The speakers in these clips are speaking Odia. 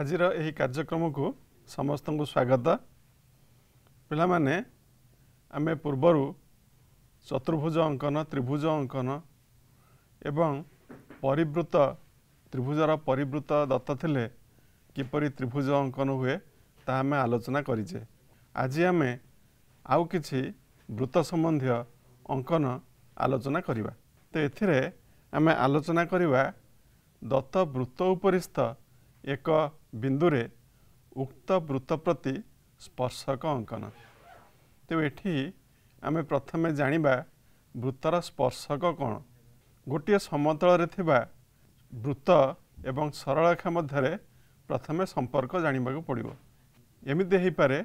ଆଜିର ଏହି କାର୍ଯ୍ୟକ୍ରମକୁ ସମସ୍ତଙ୍କୁ ସ୍ୱାଗତ ପିଲାମାନେ ଆମେ ପୂର୍ବରୁ ଚତୁର୍ଭୁଜ ଅଙ୍କନ ତ୍ରିଭୁଜ ଅଙ୍କନ ଏବଂ ପରିବୃତ ତ୍ରିଭୁଜର ପରିବୃତ ଦତ୍ତ ଥିଲେ କିପରି ତ୍ରିଭୁଜ ଅଙ୍କନ ହୁଏ ତାହା ଆମେ ଆଲୋଚନା କରିଛେ ଆଜି ଆମେ ଆଉ କିଛି ବୃତ୍ତ ସମ୍ବନ୍ଧୀୟ ଅଙ୍କନ ଆଲୋଚନା କରିବା ତ ଏଥିରେ ଆମେ ଆଲୋଚନା କରିବା ଦତ୍ତ ବୃତ୍ତ ଉପରିସ୍ଥ ଏକ ବିନ୍ଦୁରେ ଉକ୍ତ ବୃତ୍ତ ପ୍ରତି ସ୍ପର୍ଶକ ଅଙ୍କନ ତେବେ ଏଠି ଆମେ ପ୍ରଥମେ ଜାଣିବା ବୃତ୍ତର ସ୍ପର୍ଶକ କ'ଣ ଗୋଟିଏ ସମତଳରେ ଥିବା ବୃତ୍ତ ଏବଂ ସରଳରେଖା ମଧ୍ୟରେ ପ୍ରଥମେ ସମ୍ପର୍କ ଜାଣିବାକୁ ପଡ଼ିବ ଏମିତି ହେଇପାରେ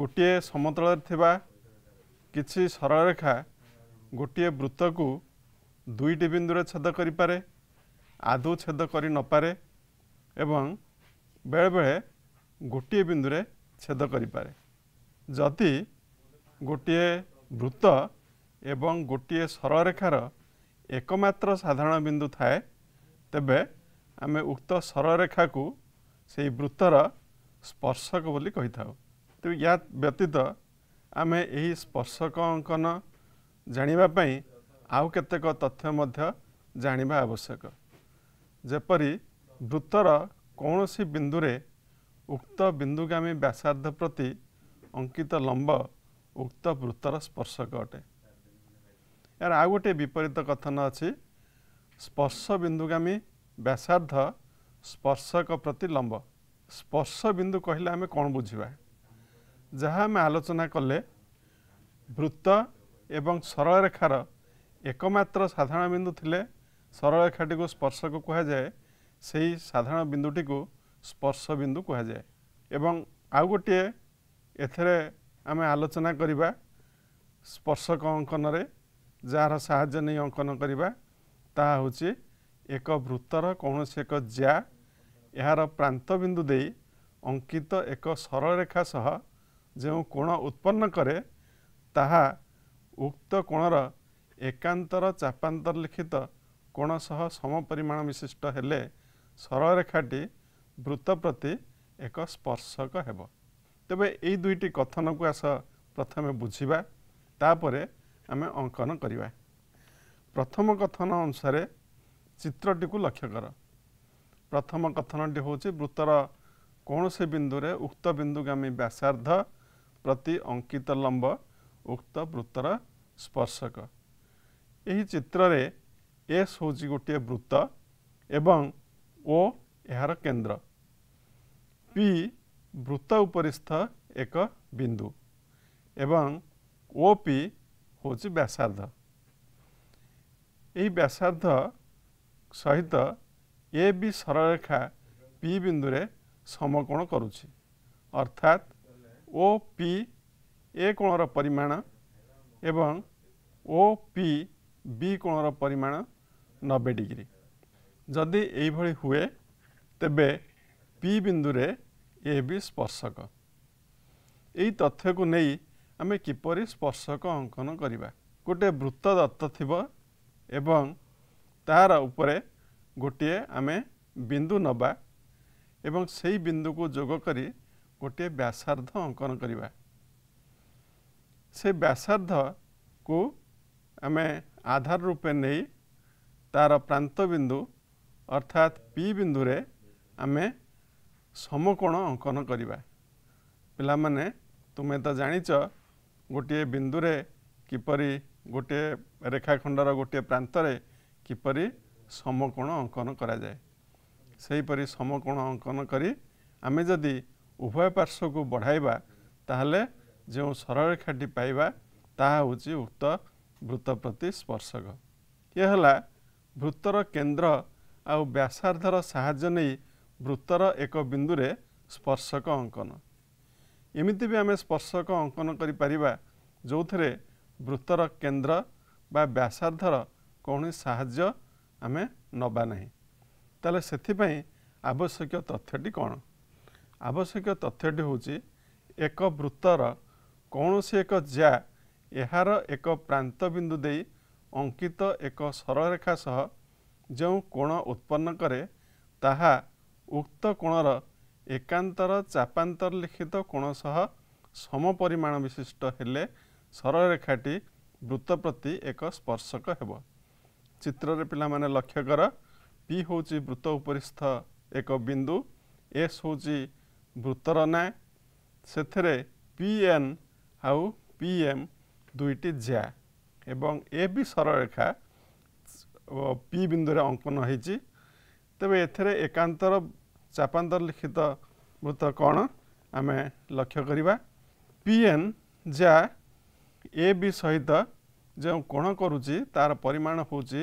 ଗୋଟିଏ ସମତଳରେ ଥିବା କିଛି ସରଳରେଖା ଗୋଟିଏ ବୃତ୍ତକୁ ଦୁଇଟି ବିନ୍ଦୁରେ ଛେଦ କରିପାରେ ଆଦୌ ଛେଦ କରି ନପାରେ ଏବଂ ବେଳେବେଳେ ଗୋଟିଏ ବିନ୍ଦୁରେ ଛେଦ କରିପାରେ ଯଦି ଗୋଟିଏ ବୃତ୍ତ ଏବଂ ଗୋଟିଏ ସରଳରେଖାର ଏକମାତ୍ର ସାଧାରଣ ବିନ୍ଦୁ ଥାଏ ତେବେ ଆମେ ଉକ୍ତ ସରଳରେଖାକୁ ସେହି ବୃତ୍ତର ସ୍ପର୍ଶକ ବୋଲି କହିଥାଉ ତେବେ ୟା ବ୍ୟତୀତ ଆମେ ଏହି ସ୍ପର୍ଶକ ଅଙ୍କନ ଜାଣିବା ପାଇଁ ଆଉ କେତେକ ତଥ୍ୟ ମଧ୍ୟ ଜାଣିବା ଆବଶ୍ୟକ ଯେପରି ବୃତ୍ତର କୌଣସି ବିନ୍ଦୁରେ ଉକ୍ତ ବିନ୍ଦୁଗାମୀ ବ୍ୟାସାର୍ଦ୍ଧ ପ୍ରତି ଅଙ୍କିତ ଲମ୍ବ ଉକ୍ତ ବୃତ୍ତର ସ୍ପର୍ଶକ ଅଟେ ଏହାର ଆଉ ଗୋଟିଏ ବିପରୀତ କଥନ ଅଛି ସ୍ପର୍ଶ ବିନ୍ଦୁଗାମୀ ବ୍ୟାସାର୍ଦ୍ଧ ସ୍ପର୍ଶକ ପ୍ରତି ଲମ୍ବ ସ୍ପର୍ଶ ବିନ୍ଦୁ କହିଲେ ଆମେ କ'ଣ ବୁଝିବା ଯାହା ଆମେ ଆଲୋଚନା କଲେ ବୃତ୍ତ ଏବଂ ସରଳରେଖାର ଏକମାତ୍ର ସାଧାରଣ ବିନ୍ଦୁ ଥିଲେ ସରଳରେଖାଟିକୁ ସ୍ପର୍ଶକ କୁହାଯାଏ ସେହି ସାଧାରଣ ବିନ୍ଦୁଟିକୁ ସ୍ପର୍ଶ ବିନ୍ଦୁ କୁହାଯାଏ ଏବଂ ଆଉ ଗୋଟିଏ ଏଥିରେ ଆମେ ଆଲୋଚନା କରିବା ସ୍ପର୍ଶକ ଅଙ୍କନରେ ଯାହାର ସାହାଯ୍ୟ ନେଇ ଅଙ୍କନ କରିବା ତାହା ହେଉଛି ଏକ ବୃତ୍ତର କୌଣସି ଏକ ଜ୍ୟା ଏହାର ପ୍ରାନ୍ତ ବିନ୍ଦୁ ଦେଇ ଅଙ୍କିତ ଏକ ସରଳରେଖା ସହ ଯେଉଁ କୋଣ ଉତ୍ପନ୍ନ କରେ ତାହା ଉକ୍ତ କୋଣର ଏକାନ୍ତର ଚାପାନ୍ତର ଲିଖିତ କୋଣ ସହ ସମପରିମାଣ ବିଶିଷ୍ଟ ହେଲେ ସରଳରେଖାଟି ବୃତ୍ତ ପ୍ରତି ଏକ ସ୍ପର୍ଶକ ହେବ ତେବେ ଏଇ ଦୁଇଟି କଥନକୁ ଆସ ପ୍ରଥମେ ବୁଝିବା ତାପରେ ଆମେ ଅଙ୍କନ କରିବା ପ୍ରଥମ କଥନ ଅନୁସାରେ ଚିତ୍ରଟିକୁ ଲକ୍ଷ୍ୟ କର ପ୍ରଥମ କଥନଟି ହେଉଛି ବୃତ୍ତର କୌଣସି ବିନ୍ଦୁରେ ଉକ୍ତ ବିନ୍ଦୁଗାମୀ ବ୍ୟାସାର୍ଦ୍ଧ ପ୍ରତି ଅଙ୍କିତ ଲମ୍ବ ଉକ୍ତ ବୃତ୍ତର ସ୍ପର୍ଶକ ଏହି ଚିତ୍ରରେ ଏସ୍ ହେଉଛି ଗୋଟିଏ ବୃତ୍ତ ଏବଂ ଓ ଏହାର କେନ୍ଦ୍ର ପି ବୃତ୍ତ ଉପରିସ୍ଥ ଏକ ବିନ୍ଦୁ ଏବଂ ଓ ପି ହେଉଛି ବ୍ୟାସାର୍ଦ୍ଧ ଏହି ବ୍ୟାସାର୍ଦ୍ଧ ସହିତ ଏ ବି ସରଳରେଖା ପି ବିନ୍ଦୁରେ ସମକୋଣ କରୁଛି ଅର୍ଥାତ୍ ଓ ପି ଏ କୋଣର ପରିମାଣ ଏବଂ ଓ ପି ବି କୋଣର ପରିମାଣ ନବେ ଡିଗ୍ରୀ ଯଦି ଏଇଭଳି ହୁଏ ତେବେ ପି ବିନ୍ଦୁରେ ଏ ବି ସ୍ପର୍ଶକ ଏହି ତଥ୍ୟକୁ ନେଇ ଆମେ କିପରି ସ୍ପର୍ଶକ ଅଙ୍କନ କରିବା ଗୋଟିଏ ବୃତ୍ତ ଦତ୍ତ ଥିବ ଏବଂ ତାହାର ଉପରେ ଗୋଟିଏ ଆମେ ବିନ୍ଦୁ ନେବା ଏବଂ ସେହି ବିନ୍ଦୁକୁ ଯୋଗ କରି ଗୋଟିଏ ବ୍ୟାସାର୍ଦ୍ଧ ଅଙ୍କନ କରିବା ସେ ବ୍ୟାସାର୍ଦ୍ଧକୁ ଆମେ ଆଧାର ରୂପେ ନେଇ ତା'ର ପ୍ରାନ୍ତ ବିନ୍ଦୁ ଅର୍ଥାତ୍ ପି ବିନ୍ଦୁରେ ଆମେ ସମକୋଣ ଅଙ୍କନ କରିବା ପିଲାମାନେ ତୁମେ ତ ଜାଣିଛ ଗୋଟିଏ ବିନ୍ଦୁରେ କିପରି ଗୋଟିଏ ରେଖାଖଣ୍ଡର ଗୋଟିଏ ପ୍ରାନ୍ତରେ କିପରି ସମକୋଣ ଅଙ୍କନ କରାଯାଏ ସେହିପରି ସମକୋଣ ଅଙ୍କନ କରି ଆମେ ଯଦି ଉଭୟ ପାର୍ଶ୍ୱକୁ ବଢ଼ାଇବା ତାହେଲେ ଯେଉଁ ସରଳରେଖାଟି ପାଇବା ତାହା ହେଉଛି ଉକ୍ତ ବୃତ୍ତ ପ୍ରତି ସ୍ପର୍ଶକ ଏ ହେଲା ବୃତ୍ତର କେନ୍ଦ୍ର ଆଉ ବ୍ୟାସାର୍ଦ୍ଧର ସାହାଯ୍ୟ ନେଇ ବୃତ୍ତର ଏକ ବିନ୍ଦୁରେ ସ୍ପର୍ଶକ ଅଙ୍କନ ଏମିତି ବି ଆମେ ସ୍ପର୍ଶକ ଅଙ୍କନ କରିପାରିବା ଯେଉଁଥିରେ ବୃତ୍ତର କେନ୍ଦ୍ର ବା ବ୍ୟାସାର୍ଦ୍ଧର କୌଣସି ସାହାଯ୍ୟ ଆମେ ନେବା ନାହିଁ ତାହେଲେ ସେଥିପାଇଁ ଆବଶ୍ୟକୀୟ ତଥ୍ୟଟି କ'ଣ ଆବଶ୍ୟକୀୟ ତଥ୍ୟଟି ହେଉଛି ଏକ ବୃତ୍ତର କୌଣସି ଏକ ଜ୍ୟା ଏହାର ଏକ ପ୍ରାନ୍ତ ବିନ୍ଦୁ ଦେଇ ଅଙ୍କିତ ଏକ ସରଳରେଖା ସହ ଯେଉଁ କୋଣ ଉତ୍ପନ୍ନ କରେ ତାହା ଉକ୍ତ କୋଣର ଏକାନ୍ତର ଚାପାନ୍ତର୍ଲିଖିତ କୋଣ ସହ ସମପରିମାଣ ବିଶିଷ୍ଟ ହେଲେ ସରଳରେଖାଟି ବୃତ୍ତ ପ୍ରତି ଏକ ସ୍ପର୍ଶକ ହେବ ଚିତ୍ରରେ ପିଲାମାନେ ଲକ୍ଷ୍ୟ କର ପି ହେଉଛି ବୃତ୍ତ ଉପରିସ୍ଥ ଏକ ବିନ୍ଦୁ ଏସ୍ ହେଉଛି ବୃତ୍ତର ନାଁ ସେଥିରେ ପି ଏନ୍ ଆଉ ପି ଏମ୍ ଦୁଇଟି ଜ୍ୟା ଏବଂ ଏ ବି ସରଳରେଖା পি বিন্দুরে অঙ্কন হয়েছি তবে এতে একান্তর চাপান্তর লিখিত বৃত্ত কোণ আমি লক্ষ্য করা পিএন যা এ বি সহিত যে কোণ করুছি তার পরিমাণ হচ্ছে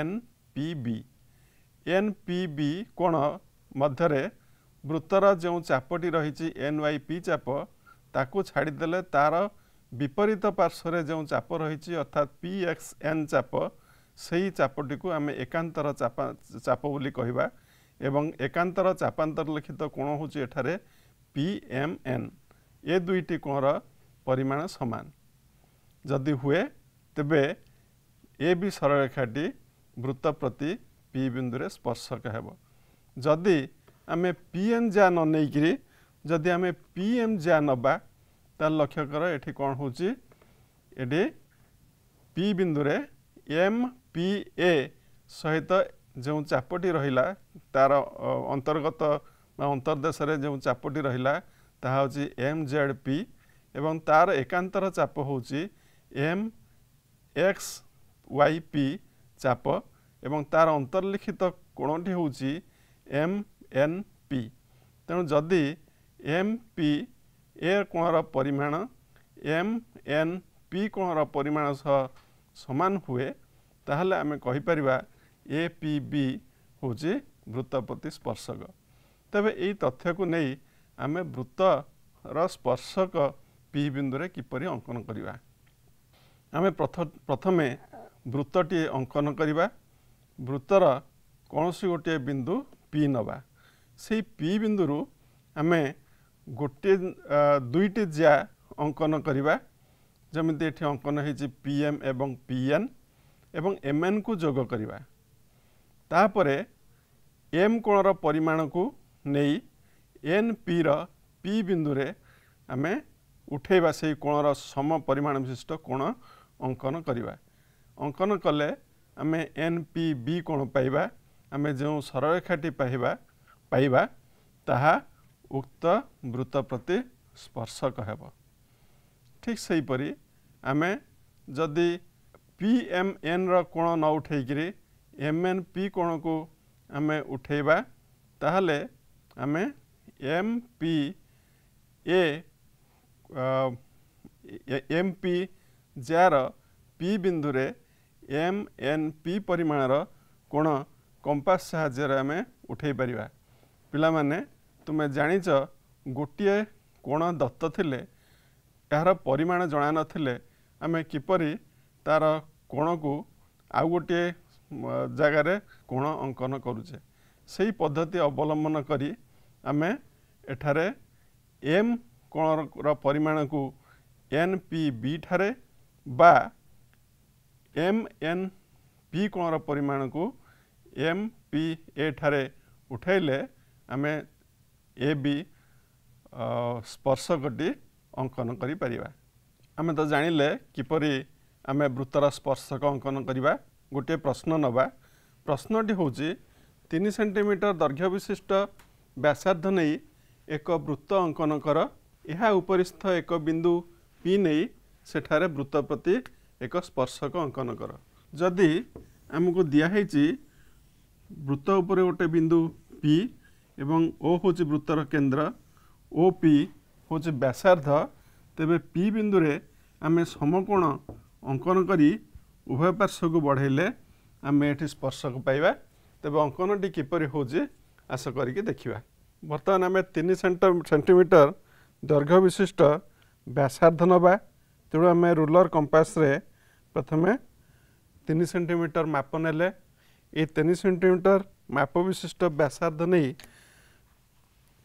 N P B N P B কোণ মধ্যে বৃত্তর যে চাপটি রয়েছে এন ওয়াই পি চাপ তাকে ছাড়িদেলে তার বিপরীত পার্শ্বরে যে চাপ রয়েছে অর্থাৎ পি এক্স এন চাপ ସେହି ଚାପଟିକୁ ଆମେ ଏକାନ୍ତର ଚାପା ଚାପ ବୋଲି କହିବା ଏବଂ ଏକାନ୍ତର ଚାପାନ୍ତରଲିଖିତ କୋଣ ହେଉଛି ଏଠାରେ ପି ଏମ୍ ଏନ୍ ଏ ଦୁଇଟି କୋଣର ପରିମାଣ ସମାନ ଯଦି ହୁଏ ତେବେ ଏ ବି ସରଳରେଖାଟି ବୃତ୍ତ ପ୍ରତି ପି ବିନ୍ଦୁରେ ସ୍ପର୍ଶକ ହେବ ଯଦି ଆମେ ପି ଏମ୍ ଯା ନ ନେଇକିରି ଯଦି ଆମେ ପି ଏମ୍ ଯା ନେବା ତାହେଲେ ଲକ୍ଷ୍ୟ କର ଏଠି କ'ଣ ହେଉଛି ଏଠି ପି ବିନ୍ଦୁରେ ଏମ୍ পি এ সহিত যে চাপটি রহিলা তার অন্তর্গত বা অন্তর্দেশে যে চাপটি রহিলা তাহা হচ্ছে এম জেড পি এবং তার একান্তর চাপ হচ্ছে এম এক্স ওয়াই পি চাপ এবং তার অন্তর্লিখিত কোণটি হচ্ছে এম এন পি তেমন যদি এম পি এ কোণর পরিমাণ এম এন পি কোণর পরিমাণ সহ সমান হুয়ে ତାହେଲେ ଆମେ କହିପାରିବା ଏ ପି ବି ହେଉଛି ପ୍ରତି ସ୍ପର୍ଶକ ତେବେ ଏଇ ତଥ୍ୟକୁ ନେଇ ଆମେ ବୃତ୍ତର ସ୍ପର୍ଶକ ପି ବିନ୍ଦୁରେ କିପରି ଅଙ୍କନ କରିବା ଆମେ ପ୍ରଥ ପ୍ରଥମେ ବୃତ୍ତଟିଏ ଅଙ୍କନ କରିବା ବୃତ୍ତର କୌଣସି ଗୋଟିଏ ବିନ୍ଦୁ ପି ନେବା ସେଇ ପି ବିନ୍ଦୁରୁ ଆମେ ଗୋଟିଏ ଦୁଇଟି ଜିଆ ଅଙ୍କନ କରିବା ଯେମିତି ଏଠି ଅଙ୍କନ ହେଇଛି ପି ଏମ୍ ଏବଂ ପି ଏନ୍ ଏବଂ ଏମ୍ଏନ୍କୁ ଯୋଗ କରିବା ତାପରେ ଏମ୍ କୋଣର ପରିମାଣକୁ ନେଇ ଏନ୍ ପିର ପି ବିନ୍ଦୁରେ ଆମେ ଉଠେଇବା ସେହି କୋଣର ସମ ପରିମାଣ ବିଶିଷ୍ଟ କୋଣ ଅଙ୍କନ କରିବା ଅଙ୍କନ କଲେ ଆମେ ଏନ୍ ପି ବି କୋଣ ପାଇବା ଆମେ ଯେଉଁ ସରଳରେଖାଟି ପାଇବା ପାଇବା ତାହା ଉକ୍ତ ବୃତ୍ତ ପ୍ରତି ସ୍ପର୍ଶକ ହେବ ଠିକ୍ ସେହିପରି ଆମେ ଯଦି पीएमएन रोण न उठेक एम एन पी कोण को आम उठेबा ताहले आम M P A M P जार पी बिंदु एम एन पी परिमाणर कोण कंपास सामें उठे पार पाने तुम्हें जाच गोटे कोण दत्त थे यार परिमाण जाना नमें किपरी तार କୋଣକୁ ଆଉ ଗୋଟିଏ ଜାଗାରେ କୋଣ ଅଙ୍କନ କରୁଛେ ସେହି ପଦ୍ଧତି ଅବଲମ୍ବନ କରି ଆମେ ଏଠାରେ ଏମ୍ କୋଣର ପରିମାଣକୁ ଏନ୍ ପି ବି ଠାରେ ବା ଏମ୍ ଏନ୍ ପି କୋଣର ପରିମାଣକୁ ଏମ୍ ପି ଏ ଠାରେ ଉଠାଇଲେ ଆମେ ଏ ବି ସ୍ପର୍ଶକଟି ଅଙ୍କନ କରିପାରିବା ଆମେ ତ ଜାଣିଲେ କିପରି ଆମେ ବୃତ୍ତର ସ୍ପର୍ଶକ ଅଙ୍କନ କରିବା ଗୋଟିଏ ପ୍ରଶ୍ନ ନେବା ପ୍ରଶ୍ନଟି ହେଉଛି ତିନି ସେଣ୍ଟିମିଟର ଦୈର୍ଘ୍ୟ ବିଶିଷ୍ଟ ବ୍ୟାସାର୍ଦ୍ଧ ନେଇ ଏକ ବୃତ୍ତ ଅଙ୍କନ କର ଏହା ଉପରିସ୍ଥ ଏକ ବିନ୍ଦୁ ପି ନେଇ ସେଠାରେ ବୃତ୍ତ ପ୍ରତି ଏକ ସ୍ପର୍ଶକ ଅଙ୍କନ କର ଯଦି ଆମକୁ ଦିଆହେଇଛି ବୃତ୍ତ ଉପରେ ଗୋଟେ ବିନ୍ଦୁ ପି ଏବଂ ଓ ହେଉଛି ବୃତ୍ତର କେନ୍ଦ୍ର ଓ ପି ହେଉଛି ବ୍ୟାସାର୍ଦ୍ଧ ତେବେ ପି ବିନ୍ଦୁରେ ଆମେ ସମକୋଣ ଅଙ୍କନ କରି ଉଭୟ ପାର୍ଶ୍ୱକୁ ବଢ଼ାଇଲେ ଆମେ ଏଠି ସ୍ପର୍ଶକୁ ପାଇବା ତେବେ ଅଙ୍କନଟି କିପରି ହେଉଛି ଆସ କରିକି ଦେଖିବା ବର୍ତ୍ତମାନ ଆମେ ତିନି ସେଣ୍ଟ ସେଣ୍ଟିମିଟର ଦୈର୍ଘ୍ୟ ବିଶିଷ୍ଟ ବ୍ୟାସାର୍ଦ୍ଧ ନେବା ତେଣୁ ଆମେ ରୁଲର କମ୍ପାସରେ ପ୍ରଥମେ ତିନି ସେଣ୍ଟିମିଟର ମାପ ନେଲେ ଏଇ ତିନି ସେଣ୍ଟିମିଟର ମାପ ବିଶିଷ୍ଟ ବ୍ୟାସାର୍ଦ୍ଧ ନେଇ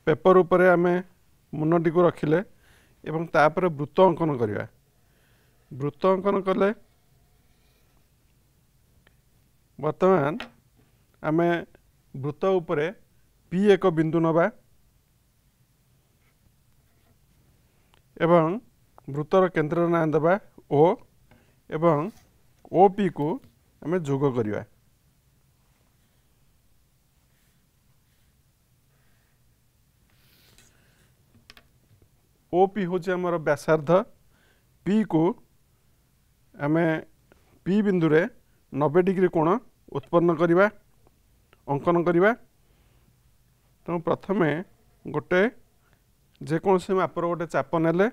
ପେପର ଉପରେ ଆମେ ମୁନଟିକୁ ରଖିଲେ ଏବଂ ତାପରେ ବୃତ୍ତ ଅଙ୍କନ କରିବା ବୃତ୍ତ ଅଙ୍କନ କଲେ ବର୍ତ୍ତମାନ ଆମେ ବୃତ୍ତ ଉପରେ ପି ଏକ ବିନ୍ଦୁ ନେବା ଏବଂ ବୃତ୍ତର କେନ୍ଦ୍ରର ନାଁ ଦେବା ଓ ଏବଂ ଓ ପିକୁ ଆମେ ଯୋଗ କରିବା ଓ ପି ହେଉଛି ଆମର ବ୍ୟାସାର୍ଦ୍ଧ ପିକୁ ଆମେ ପି ବିନ୍ଦୁରେ ନବେ ଡିଗ୍ରୀ କୋଣ ଉତ୍ପନ୍ନ କରିବା ଅଙ୍କନ କରିବା ତେଣୁ ପ୍ରଥମେ ଗୋଟେ ଯେକୌଣସି ମାପର ଗୋଟେ ଚାପ ନେଲେ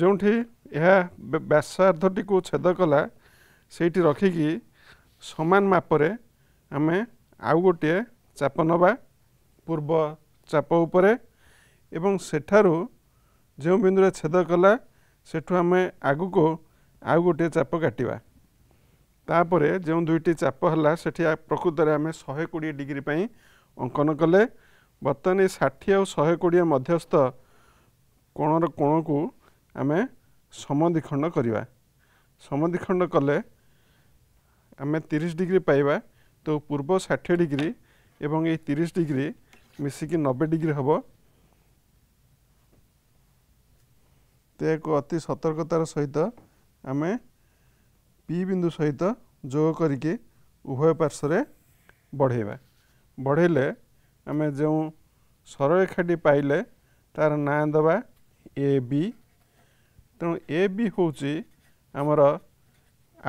ଯେଉଁଠି ଏହା ବ୍ୟାସାର୍ଦ୍ଧଟିକୁ ଛେଦ କଲା ସେଇଠି ରଖିକି ସମାନ ମାପରେ ଆମେ ଆଉ ଗୋଟିଏ ଚାପ ନେବା ପୂର୍ବ ଚାପ ଉପରେ ଏବଂ ସେଠାରୁ ଯେଉଁ ବିନ୍ଦୁରେ ଛେଦ କଲା ସେଠୁ ଆମେ ଆଗକୁ ଆଉ ଗୋଟିଏ ଚାପ କାଟିବା ତାପରେ ଯେଉଁ ଦୁଇଟି ଚାପ ହେଲା ସେଠି ପ୍ରକୃତରେ ଆମେ ଶହେ କୋଡ଼ିଏ ଡିଗ୍ରୀ ପାଇଁ ଅଙ୍କନ କଲେ ବର୍ତ୍ତମାନ ଏଇ ଷାଠିଏ ଆଉ ଶହେ କୋଡ଼ିଏ ମଧ୍ୟସ୍ଥ କୋଣର କୋଣକୁ ଆମେ ସମଧିଖଣ୍ଡ କରିବା ସମଧିଖଣ୍ଡ କଲେ ଆମେ ତିରିଶ ଡିଗ୍ରୀ ପାଇବା ତ ପୂର୍ବ ଷାଠିଏ ଡିଗ୍ରୀ ଏବଂ ଏଇ ତିରିଶ ଡିଗ୍ରୀ ମିଶିକି ନବେ ଡିଗ୍ରୀ ହେବ ତ ଏହାକୁ ଅତି ସତର୍କତାର ସହିତ ଆମେ ପି ବିନ୍ଦୁ ସହିତ ଯୋଗ କରିକି ଉଭୟ ପାର୍ଶ୍ୱରେ ବଢ଼େଇବା ବଢ଼େଇଲେ ଆମେ ଯେଉଁ ସରଳରେଖାଟି ପାଇଲେ ତାର ନାଁ ଦେବା ଏ ବି ତେଣୁ ଏ ବି ହେଉଛି ଆମର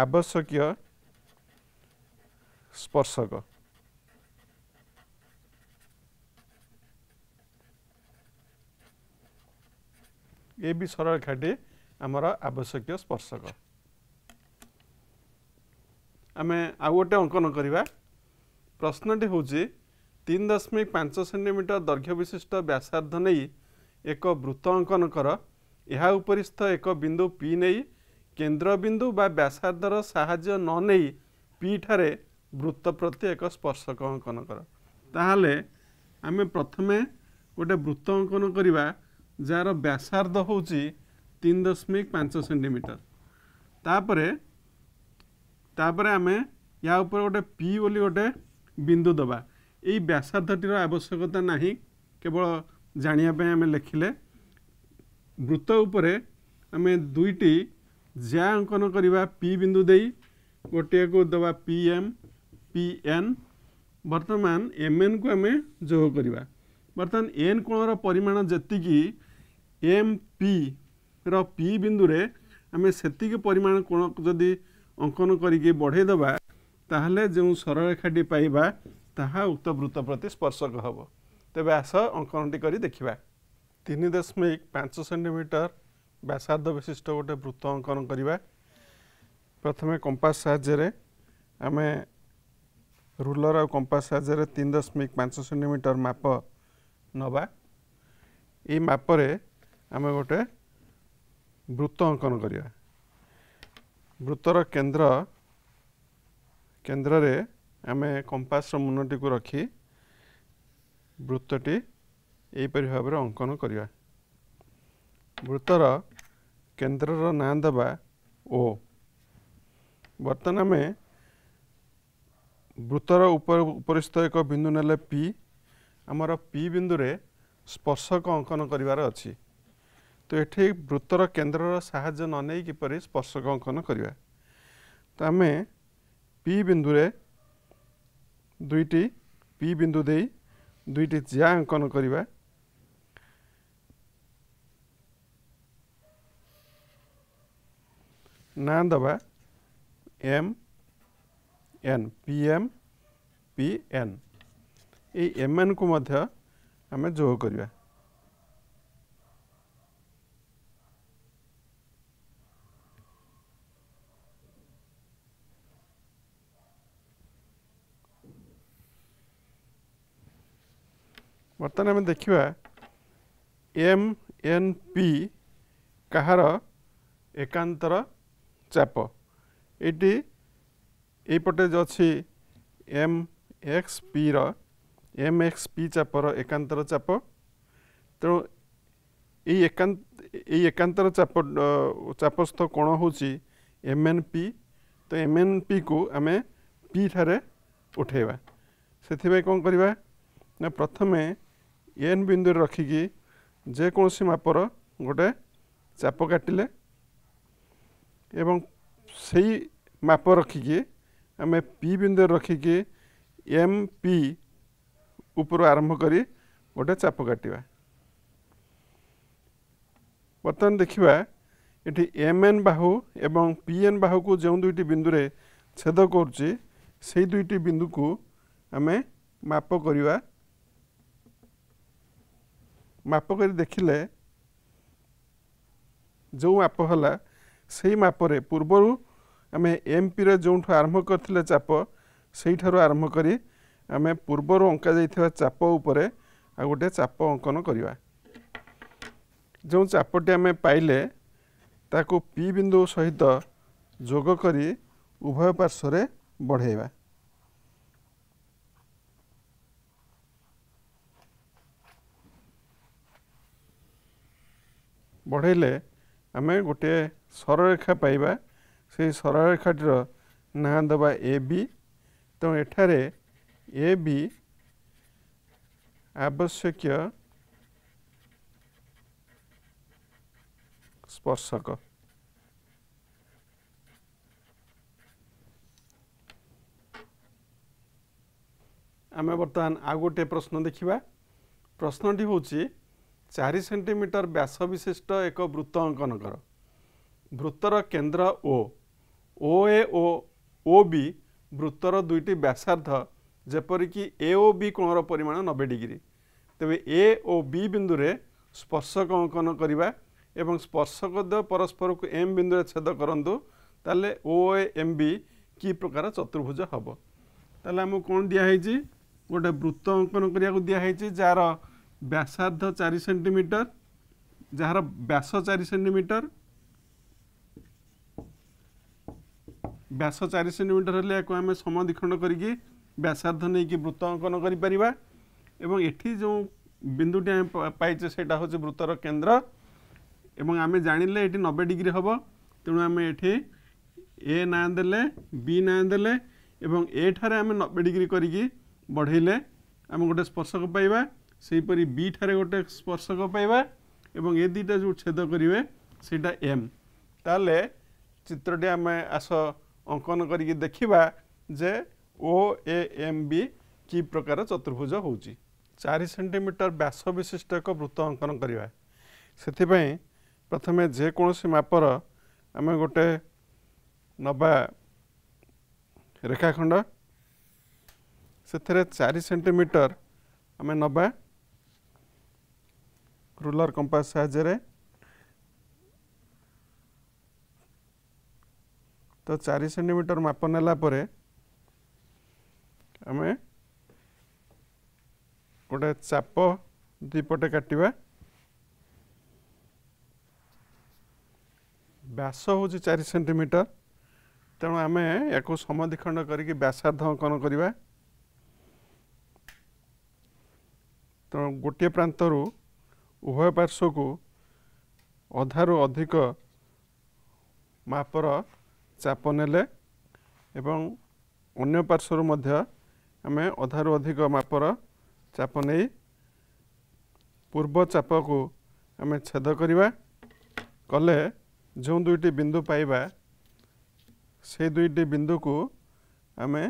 ଆବଶ୍ୟକୀୟ ସ୍ପର୍ଶକ ଏ ବି ସରଳରେଖାଟି ଆମର ଆବଶ୍ୟକୀୟ ସ୍ପର୍ଶକ ଆମେ ଆଉ ଗୋଟେ ଅଙ୍କନ କରିବା ପ୍ରଶ୍ନଟି ହେଉଛି ତିନି ଦଶମିକ ପାଞ୍ଚ ସେଣ୍ଟିମିଟର ଦୈର୍ଘ୍ୟ ବିଶିଷ୍ଟ ବ୍ୟାସାର୍ଦ୍ଧ ନେଇ ଏକ ବୃତ୍ତ ଅଙ୍କନ କର ଏହା ଉପରିସ୍ଥ ଏକ ବିନ୍ଦୁ ପି ନେଇ କେନ୍ଦ୍ରବିନ୍ଦୁ ବା ବ୍ୟାସାର୍ଦ୍ଧର ସାହାଯ୍ୟ ନ ନେଇ ପି ଠାରେ ବୃତ୍ତ ପ୍ରତି ଏକ ସ୍ପର୍ଶକ ଅଙ୍କନ କର ତାହେଲେ ଆମେ ପ୍ରଥମେ ଗୋଟେ ବୃତ୍ତ ଅଙ୍କନ କରିବା ଯାହାର ବ୍ୟାସାର୍ଦ୍ଧ ହେଉଛି তিন দশমিক পাঁচ সেটিমিটর তাপরে তাপরে আমি ইয়া উপরে গোটে পি বলে গোটে বিন্দু দেবা এই ব্যাসার্ধটির আবশ্যকতা না কেবল জাঁয়া আমি লেখিলে বৃত্ত উপরে আমি দুইটি জ্যা অঙ্কন করা পি বিন্দু দেই গোটিয়ে দেবা পি এম পি এন বর্তমান এম এন কু আমি যোগ করা বর্তমান এন কোণর পরিমাণ যেতিকি এম পি ର ପି ବିନ୍ଦୁରେ ଆମେ ସେତିକି ପରିମାଣ କୋଣ ଯଦି ଅଙ୍କନ କରିକି ବଢ଼େଇ ଦେବା ତାହେଲେ ଯେଉଁ ସରଳରେଖାଟି ପାଇବା ତାହା ଉକ୍ତ ବୃତ୍ତ ପ୍ରତି ସ୍ପର୍ଶକ ହେବ ତେବେ ଆସ ଅଙ୍କନଟି କରି ଦେଖିବା ତିନି ଦଶମିକ ପାଞ୍ଚ ସେଣ୍ଟିମିଟର ବ୍ୟାସାର୍ଦ୍ଧ ବିଶିଷ୍ଟ ଗୋଟେ ବୃତ୍ତ ଅଙ୍କନ କରିବା ପ୍ରଥମେ କମ୍ପାସ୍ ସାହାଯ୍ୟରେ ଆମେ ରୁଲର ଆଉ କମ୍ପାସ୍ ସାହାଯ୍ୟରେ ତିନି ଦଶମିକ ପାଞ୍ଚ ସେଣ୍ଟିମିଟର ମାପ ନେବା ଏଇ ମାପରେ ଆମେ ଗୋଟେ ବୃତ୍ତ ଅଙ୍କନ କରିବା ବୃତ୍ତର କେନ୍ଦ୍ର କେନ୍ଦ୍ରରେ ଆମେ କମ୍ପାସର ମୁନଟିକୁ ରଖି ବୃତ୍ତଟି ଏହିପରି ଭାବରେ ଅଙ୍କନ କରିବା ବୃତ୍ତର କେନ୍ଦ୍ରର ନାଁ ଦେବା ଓ ବର୍ତ୍ତମାନ ଆମେ ବୃତ୍ତର ଉପର ଉପରିସ୍ତ ଏକ ବିନ୍ଦୁ ନେଲେ ପି ଆମର ପି ବିନ୍ଦୁରେ ସ୍ପର୍ଶକ ଅଙ୍କନ କରିବାର ଅଛି ତ ଏଠି ବୃତ୍ତର କେନ୍ଦ୍ରର ସାହାଯ୍ୟ ନ ନେଇ କିପରି ସ୍ପର୍ଶକ ଅଙ୍କନ କରିବା ତ ଆମେ ପି ବିନ୍ଦୁରେ ଦୁଇଟି ପି ବିନ୍ଦୁ ଦେଇ ଦୁଇଟି ଜିଆ ଅଙ୍କନ କରିବା ନାଁ ଦେବା M N P M P N ଏଇ ଏମ୍ଏନ୍କୁ ମଧ୍ୟ ଆମେ ଯୋଗ କରିବା ବର୍ତ୍ତମାନ ଆମେ ଦେଖିବା ଏମ୍ ଏନ୍ ପି କାହାର ଏକାନ୍ତର ଚାପ ଏଠି ଏଇପଟେ ଯେଉଁ ଅଛି ଏମ୍ ଏକ୍ସ ପିର ଏମ୍ ଏକ୍ସ ପି ଚାପର ଏକାନ୍ତର ଚାପ ତେଣୁ ଏଇ ଏକାନ୍ତ ଏଇ ଏକାନ୍ତର ଚାପ ଚାପସ୍ଥ କୋଣ ହେଉଛି ଏମ୍ ଏନ୍ ପି ତ ଏମ୍ ଏନ୍ ପିକୁ ଆମେ ପି ଠାରେ ଉଠାଇବା ସେଥିପାଇଁ କ'ଣ କରିବା ନା ପ୍ରଥମେ ଏନ୍ ବିନ୍ଦୁରେ ରଖିକି ଯେକୌଣସି ମାପର ଗୋଟେ ଚାପ କାଟିଲେ ଏବଂ ସେଇ ମାପ ରଖିକି ଆମେ ପି ବିନ୍ଦୁରେ ରଖିକି ଏମ୍ ପି ଉପରୁ ଆରମ୍ଭ କରି ଗୋଟେ ଚାପ କାଟିବା ବର୍ତ୍ତମାନ ଦେଖିବା ଏଠି ଏମ୍ ଏନ୍ ବାହୁ ଏବଂ ପି ଏନ୍ ବାହୁକୁ ଯେଉଁ ଦୁଇଟି ବିନ୍ଦୁରେ ଛେଦ କରୁଛି ସେଇ ଦୁଇଟି ବିନ୍ଦୁକୁ ଆମେ ମାପ କରିବା ମାପ କରି ଦେଖିଲେ ଯେଉଁ ମାପ ହେଲା ସେଇ ମାପରେ ପୂର୍ବରୁ ଆମେ ଏମ୍ପିରେ ଯେଉଁଠୁ ଆରମ୍ଭ କରିଥିଲେ ଚାପ ସେଇଠାରୁ ଆରମ୍ଭ କରି ଆମେ ପୂର୍ବରୁ ଅଙ୍କାଯାଇଥିବା ଚାପ ଉପରେ ଆଉ ଗୋଟିଏ ଚାପ ଅଙ୍କନ କରିବା ଯେଉଁ ଚାପଟି ଆମେ ପାଇଲେ ତାକୁ ପି ବିନ୍ଦୁ ସହିତ ଯୋଗ କରି ଉଭୟ ପାର୍ଶ୍ୱରେ ବଢ଼େଇବା ବଢ଼େଇଲେ ଆମେ ଗୋଟିଏ ସରଳରେଖା ପାଇବା ସେହି ସରଳରେଖାଟିର ନାଁ ଦେବା ଏ ବି ତେଣୁ ଏଠାରେ ଏ ବି ଆବଶ୍ୟକୀୟ ସ୍ପର୍ଶକ ଆମେ ବର୍ତ୍ତମାନ ଆଉ ଗୋଟିଏ ପ୍ରଶ୍ନ ଦେଖିବା ପ୍ରଶ୍ନଟି ହେଉଛି ଚାରି ସେଣ୍ଟିମିଟର ବ୍ୟାସ ବିଶିଷ୍ଟ ଏକ ବୃତ୍ତ ଅଙ୍କନ କର ବୃତ୍ତର କେନ୍ଦ୍ର ଓ ଓ ଏ ଓ ବି ବୃତ୍ତର ଦୁଇଟି ବ୍ୟାସାର୍ଦ୍ଧ ଯେପରିକି ଏ ଓ ବି କୋଣର ପରିମାଣ ନବେ ଡିଗ୍ରୀ ତେବେ ଏ ଓ ବି ବିନ୍ଦୁରେ ସ୍ପର୍ଶକ ଅଙ୍କନ କରିବା ଏବଂ ସ୍ପର୍ଶକ ପରସ୍ପରକୁ ଏମ୍ ବିନ୍ଦୁରେ ଛେଦ କରନ୍ତୁ ତାହେଲେ ଓ ଏ ଏମ୍ ବି କି ପ୍ରକାର ଚତୁର୍ଭୁଜ ହେବ ତାହେଲେ ଆମକୁ କ'ଣ ଦିଆହେଇଛି ଗୋଟେ ବୃତ୍ତ ଅଙ୍କନ କରିବାକୁ ଦିଆହେଇଛି ଯାହାର ବ୍ୟାସାର୍ଦ୍ଧ ଚାରି ସେଣ୍ଟିମିଟର ଯାହାର ବ୍ୟାସ ଚାରି ସେଣ୍ଟିମିଟର ବ୍ୟାସ ଚାରି ସେଣ୍ଟିମିଟର ହେଲେ ଏହାକୁ ଆମେ ସମଦ୍ୱିଖଣ୍ଡ କରିକି ବ୍ୟାସାର୍ଦ୍ଧ ନେଇକି ବୃତ୍ତ ଅଙ୍କନ କରିପାରିବା ଏବଂ ଏଠି ଯେଉଁ ବିନ୍ଦୁଟି ଆମେ ପାଇଛେ ସେଇଟା ହେଉଛି ବୃତ୍ତର କେନ୍ଦ୍ର ଏବଂ ଆମେ ଜାଣିଲେ ଏଠି ନବେ ଡିଗ୍ରୀ ହେବ ତେଣୁ ଆମେ ଏଠି ଏ ନାଁ ଦେଲେ ବି ନାଁ ଦେଲେ ଏବଂ ଏଠାରେ ଆମେ ନବେ ଡିଗ୍ରୀ କରିକି ବଢ଼େଇଲେ ଆମେ ଗୋଟେ ସ୍ପର୍ଶକ ପାଇବା ସେହିପରି ବି ଠାରେ ଗୋଟେ ସ୍ପର୍ଶକ ପାଇବା ଏବଂ ଏ ଦୁଇଟା ଯେଉଁ ଛେଦ କରିବେ ସେଇଟା ଏମ୍ ତାହେଲେ ଚିତ୍ରଟି ଆମେ ଆସ ଅଙ୍କନ କରିକି ଦେଖିବା ଯେ ଓ ଏ ଏମ୍ ବି କି ପ୍ରକାର ଚତୁର୍ଭୁଜ ହେଉଛି ଚାରି ସେଣ୍ଟିମିଟର ବ୍ୟାସ ବିଶିଷ୍ଟ ଏକ ବୃତ୍ତ ଅଙ୍କନ କରିବା ସେଥିପାଇଁ ପ୍ରଥମେ ଯେକୌଣସି ମାପର ଆମେ ଗୋଟେ ନେବା ରେଖାଖଣ୍ଡ ସେଥିରେ ଚାରି ସେଣ୍ଟିମିଟର ଆମେ ନେବା ରୁଲର କମ୍ପାସ ସାହାଯ୍ୟରେ ତ ଚାରି ସେଣ୍ଟିମିଟର ମାପ ନେଲା ପରେ ଆମେ ଗୋଟେ ଚାପ ଦୁଇପଟେ କାଟିବା ବ୍ୟାସ ହେଉଛି ଚାରି ସେଣ୍ଟିମିଟର ତେଣୁ ଆମେ ୟାକୁ ସମଧିଖଣ୍ଡ କରିକି ବ୍ୟାସାର୍ଦ୍ଧ ଅଙ୍କନ କରିବା ତେଣୁ ଗୋଟିଏ ପ୍ରାନ୍ତରୁ ଉଭୟ ପାର୍ଶ୍ୱକୁ ଅଧାରୁ ଅଧିକ ମାପର ଚାପ ନେଲେ ଏବଂ ଅନ୍ୟ ପାର୍ଶ୍ୱରୁ ମଧ୍ୟ ଆମେ ଅଧାରୁ ଅଧିକ ମାପର ଚାପ ନେଇ ପୂର୍ବ ଚାପକୁ ଆମେ ଛେଦ କରିବା କଲେ ଯେଉଁ ଦୁଇଟି ବିନ୍ଦୁ ପାଇବା ସେ ଦୁଇଟି ବିନ୍ଦୁକୁ ଆମେ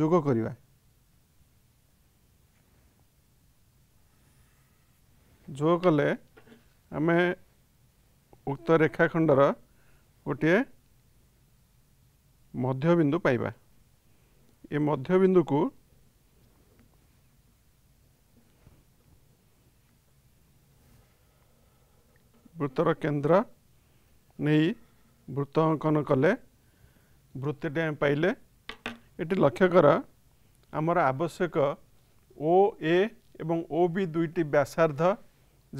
ଯୋଗ କରିବା ଯୋଗ କଲେ ଆମେ ଉକ୍ତ ରେଖାଖଣ୍ଡର ଗୋଟିଏ ମଧ୍ୟବିନ୍ଦୁ ପାଇବା ଏ ମଧ୍ୟବିନ୍ଦୁକୁ ବୃତ୍ତର କେନ୍ଦ୍ର ନେଇ ବୃତ୍ତ ଅଙ୍କନ କଲେ ବୃତ୍ତିଟି ଆମେ ପାଇଲେ ଏଠି ଲକ୍ଷ୍ୟ କର ଆମର ଆବଶ୍ୟକ ଓ ଏ ଏବଂ ଓ ବି ଦୁଇଟି ବ୍ୟାସାର୍ଦ୍ଧ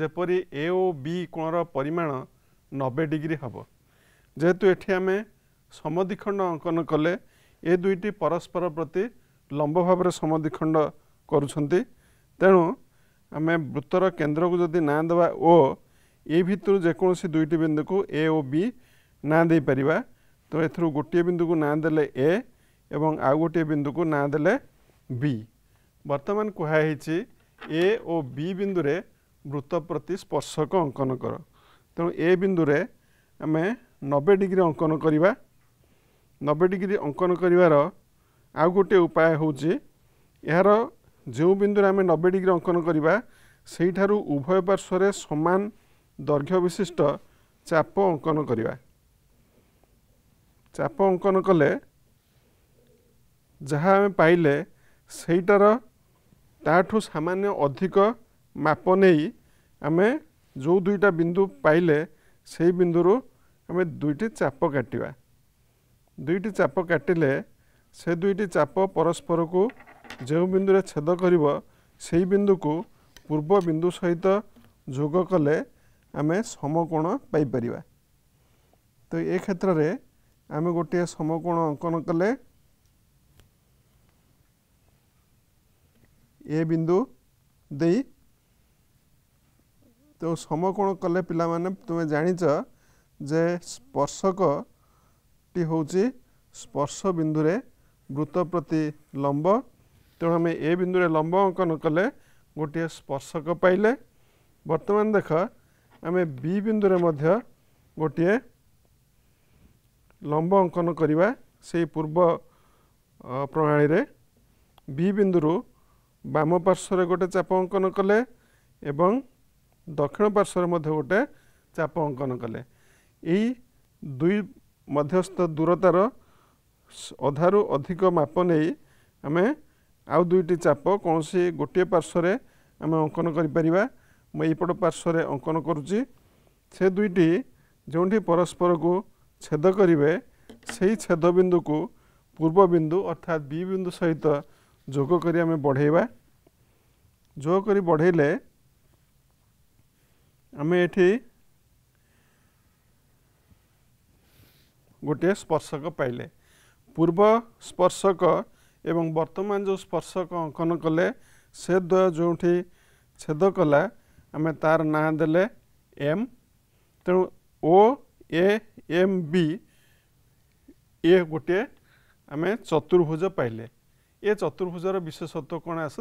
ଯେପରି ଏ ଓ ବି କୋଣର ପରିମାଣ ନବେ ଡିଗ୍ରୀ ହେବ ଯେହେତୁ ଏଠି ଆମେ ସମଧିଖଣ୍ଡ ଅଙ୍କନ କଲେ ଏ ଦୁଇଟି ପରସ୍ପର ପ୍ରତି ଲମ୍ବ ଭାବରେ ସମଧିଖଣ୍ଡ କରୁଛନ୍ତି ତେଣୁ ଆମେ ବୃତ୍ତର କେନ୍ଦ୍ରକୁ ଯଦି ନାଁ ଦେବା ଓ ଏ ଭିତରୁ ଯେକୌଣସି ଦୁଇଟି ବିନ୍ଦୁକୁ ଏ ଓ ବି ନାଁ ଦେଇପାରିବା ତ ଏଥିରୁ ଗୋଟିଏ ବିନ୍ଦୁକୁ ନାଁ ଦେଲେ ଏ ଏବଂ ଆଉ ଗୋଟିଏ ବିନ୍ଦୁକୁ ନାଁ ଦେଲେ ବି ବର୍ତ୍ତମାନ କୁହାହେଇଛି ଏ ଓ ବି ବିନ୍ଦୁରେ ବୃତ୍ତ ପ୍ରତି ସ୍ପର୍ଶକ ଅଙ୍କନ କର ତେଣୁ ଏ ବିନ୍ଦୁରେ ଆମେ ନବେ ଡିଗ୍ରୀ ଅଙ୍କନ କରିବା ନବେ ଡିଗ୍ରୀ ଅଙ୍କନ କରିବାର ଆଉ ଗୋଟିଏ ଉପାୟ ହେଉଛି ଏହାର ଯେଉଁ ବିନ୍ଦୁରେ ଆମେ ନବେ ଡିଗ୍ରୀ ଅଙ୍କନ କରିବା ସେଇଠାରୁ ଉଭୟ ପାର୍ଶ୍ୱରେ ସମାନ ଦୈର୍ଘ୍ୟ ବିଶିଷ୍ଟ ଚାପ ଅଙ୍କନ କରିବା ଚାପ ଅଙ୍କନ କଲେ ଯାହା ଆମେ ପାଇଲେ ସେଇଟାର ତାଠୁ ସାମାନ୍ୟ ଅଧିକ ମାପ ନେଇ ଆମେ ଯେଉଁ ଦୁଇଟା ବିନ୍ଦୁ ପାଇଲେ ସେଇ ବିନ୍ଦୁରୁ ଆମେ ଦୁଇଟି ଚାପ କାଟିବା ଦୁଇଟି ଚାପ କାଟିଲେ ସେ ଦୁଇଟି ଚାପ ପରସ୍ପରକୁ ଯେଉଁ ବିନ୍ଦୁରେ ଛେଦ କରିବ ସେଇ ବିନ୍ଦୁକୁ ପୂର୍ବ ବିନ୍ଦୁ ସହିତ ଯୋଗ କଲେ ଆମେ ସମକୋଣ ପାଇପାରିବା ତ ଏ କ୍ଷେତ୍ରରେ ଆମେ ଗୋଟିଏ ସମକୋଣ ଅଙ୍କନ କଲେ ଏ ବିନ୍ଦୁ ଦେଇ ତେଣୁ ସମକୋଣ କଲେ ପିଲାମାନେ ତୁମେ ଜାଣିଛ ଯେ ସ୍ପର୍ଶକଟି ହେଉଛି ସ୍ପର୍ଶ ବିନ୍ଦୁରେ ବୃତ୍ତ ପ୍ରତି ଲମ୍ବ ତେଣୁ ଆମେ ଏ ବିନ୍ଦୁରେ ଲମ୍ବ ଅଙ୍କନ କଲେ ଗୋଟିଏ ସ୍ପର୍ଶକ ପାଇଲେ ବର୍ତ୍ତମାନ ଦେଖ ଆମେ ବି ବିନ୍ଦୁରେ ମଧ୍ୟ ଗୋଟିଏ ଲମ୍ବ ଅଙ୍କନ କରିବା ସେହି ପୂର୍ବ ପ୍ରଣାଳୀରେ ବି ବିନ୍ଦୁରୁ ବାମ ପାର୍ଶ୍ୱରେ ଗୋଟେ ଚାପ ଅଙ୍କନ କଲେ ଏବଂ ଦକ୍ଷିଣ ପାର୍ଶ୍ୱରେ ମଧ୍ୟ ଗୋଟେ ଚାପ ଅଙ୍କନ କଲେ ଏଇ ଦୁଇ ମଧ୍ୟସ୍ଥ ଦୂରତାର ଅଧାରୁ ଅଧିକ ମାପ ନେଇ ଆମେ ଆଉ ଦୁଇଟି ଚାପ କୌଣସି ଗୋଟିଏ ପାର୍ଶ୍ୱରେ ଆମେ ଅଙ୍କନ କରିପାରିବା ମୁଁ ଏଇପଟ ପାର୍ଶ୍ୱରେ ଅଙ୍କନ କରୁଛି ସେ ଦୁଇଟି ଯେଉଁଠି ପରସ୍ପରକୁ ଛେଦ କରିବେ ସେହି ଛେଦ ବିନ୍ଦୁକୁ ପୂର୍ବ ବିନ୍ଦୁ ଅର୍ଥାତ୍ ବି ବିନ୍ଦୁ ସହିତ ଯୋଗ କରି ଆମେ ବଢ଼େଇବା ଯୋଗ କରି ବଢ଼େଇଲେ एठी गोटे स्पर्शक पाइले पूर्व स्पर्शक एवं वर्तमान जो स्पर्शक अङ्कन कले सेद्वी छेद कला आमे तार देले एम त एम बी ए गोटे आमे चतुर्भुज ए चतुर्भुज रो विशेषत्व कहाँ आस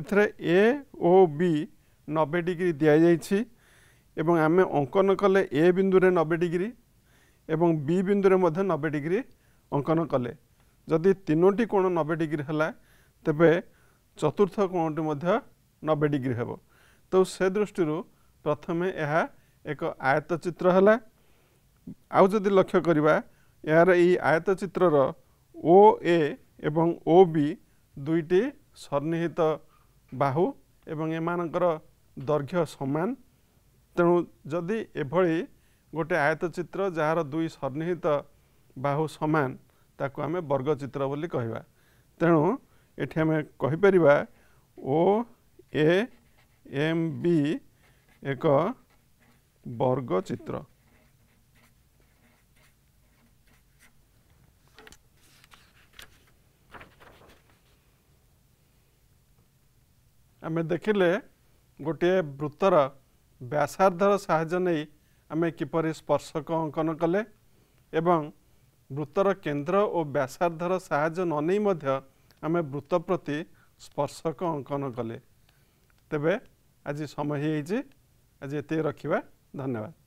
एथरे ए ओ बी নবে ডিগ্রি দিয়াযাইছি এবং আমি অঙ্কন কলে এ বিন্দুরে নবে ডিগ্রি এবং বি বিন্দুরে মধ্যে নবে ডিগ্রি অঙ্কন কলে যদি তিনোটি কোণ নবে ডিগ্রি হল তেবে চতুর্থ কোণটি মধ্যে নবে ডিগ্রি হব তো সে দৃষ্টি প্রথমে এহা এক আয়তচিত্র হল আউ যদি লক্ষ্য করা এর এই আয়তচিত্রর ও এ এবং ও বি দুইটি সন্নিহিত বাহু এবং এমানଙ୍କର ଦୈର୍ଘ୍ୟ ସମାନ ତେଣୁ ଯଦି ଏଭଳି ଗୋଟେ ଆୟତଚିତ୍ର ଯାହାର ଦୁଇ ସନ୍ନିହିତ ବାହୁ ସମାନ ତାକୁ ଆମେ ବର୍ଗଚିତ୍ର ବୋଲି କହିବା ତେଣୁ ଏଠି ଆମେ କହିପାରିବା ଓ ଏ ଏମ୍ ବି ଏକ ବର୍ଗଚିତ୍ର ଆମେ ଦେଖିଲେ ଗୋଟିଏ ବୃତ୍ତର ବ୍ୟାସାର୍ଦ୍ଧର ସାହାଯ୍ୟ ନେଇ ଆମେ କିପରି ସ୍ପର୍ଶକ ଅଙ୍କନ କଲେ ଏବଂ ବୃତ୍ତର କେନ୍ଦ୍ର ଓ ବ୍ୟାସାର୍ଦ୍ଧର ସାହାଯ୍ୟ ନ ନେଇ ମଧ୍ୟ ଆମେ ବୃତ୍ତ ପ୍ରତି ସ୍ପର୍ଶକ ଅଙ୍କନ କଲେ ତେବେ ଆଜି ସମୟ ହେଇଯାଇଛି ଆଜି ଏତିକି ରଖିବା ଧନ୍ୟବାଦ